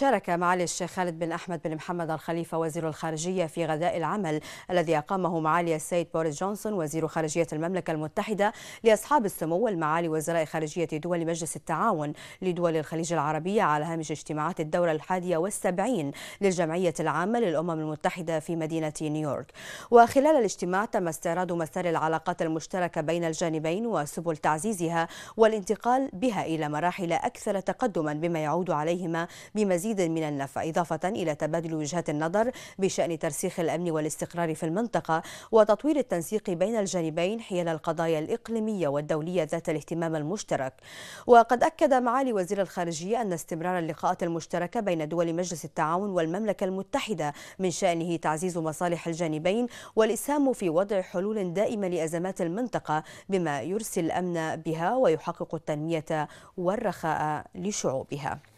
شارك معالي الشيخ خالد بن أحمد بن محمد الخليفة وزير الخارجية في غداء العمل الذي أقامه معالي السيد بوريس جونسون وزير خارجية المملكة المتحدة لأصحاب السمو والمعالي وزراء خارجية دول مجلس التعاون لدول الخليج العربية على هامش اجتماعات الدورة الحادية والسبعين للجمعية العامة للأمم المتحدة في مدينة نيويورك وخلال الاجتماع تم استعراض مسار العلاقات المشتركة بين الجانبين وسبل تعزيزها والانتقال بها إلى مراحل أكثر تقدما بما يعود عليهما بمزيد مزيد من النفع إضافة إلى تبادل وجهات النظر بشأن ترسيخ الأمن والاستقرار في المنطقة وتطوير التنسيق بين الجانبين حيال القضايا الإقليمية والدولية ذات الاهتمام المشترك وقد أكد معالي وزير الخارجية أن استمرار اللقاءات المشتركة بين دول مجلس التعاون والمملكة المتحدة من شأنه تعزيز مصالح الجانبين والإسهام في وضع حلول دائمة لأزمات المنطقة بما يرسل الأمن بها ويحقق التنمية والرخاء لشعوبها